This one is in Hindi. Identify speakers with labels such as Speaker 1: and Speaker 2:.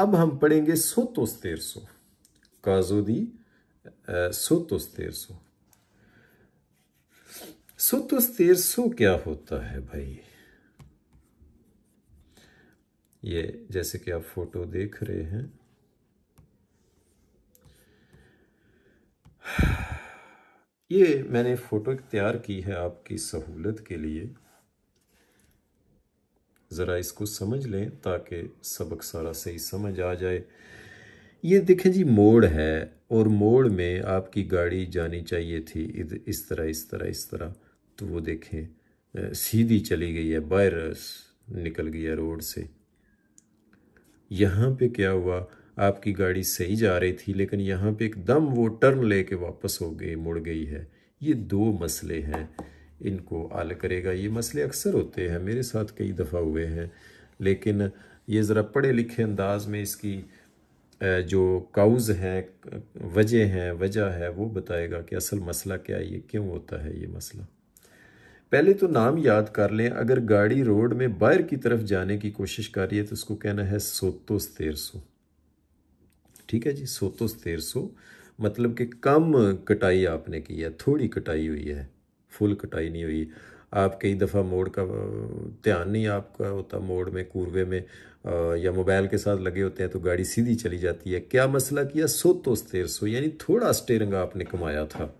Speaker 1: अब हम पढ़ेंगे सो तेरसो काजो दी सो तेरसो सो तेरसो क्या होता है भाई ये जैसे कि आप फोटो देख रहे हैं ये मैंने फ़ोटो तैयार की है आपकी सहूलत के लिए ज़रा इसको समझ लें ताकि सबक सारा सही समझ आ जाए ये देखें जी मोड़ है और मोड़ में आपकी गाड़ी जानी चाहिए थी इस तरह इस तरह इस तरह तो वो देखें सीधी चली गई है वायरस निकल गया रोड से यहाँ पे क्या हुआ आपकी गाड़ी सही जा रही थी लेकिन यहाँ पे एकदम वो टर्न लेके वापस हो गई मुड़ गई है ये दो मसले हैं इनको हल करेगा ये मसले अक्सर होते हैं मेरे साथ कई दफ़ा हुए हैं लेकिन ये ज़रा पढ़े लिखे अंदाज में इसकी जो काउज़ हैं वजह हैं वजह है वो बताएगा कि असल मसला क्या है ये क्यों होता है ये मसला पहले तो नाम याद कर लें अगर गाड़ी रोड में बाहर की तरफ जाने की कोशिश कर रही है तो उसको कहना है सोतोस सो ठीक है जी सोतोस सो मतलब कि कम कटाई आपने की है थोड़ी कटाई हुई है फुल कटाई नहीं हुई आप कई दफ़ा मोड़ का ध्यान नहीं आपका होता मोड़ में कूर्वे में या मोबाइल के साथ लगे होते हैं तो गाड़ी सीधी चली जाती है क्या मसला किया सो तो स्टेर सो यानी थोड़ा स्टेरिंग आपने कमाया था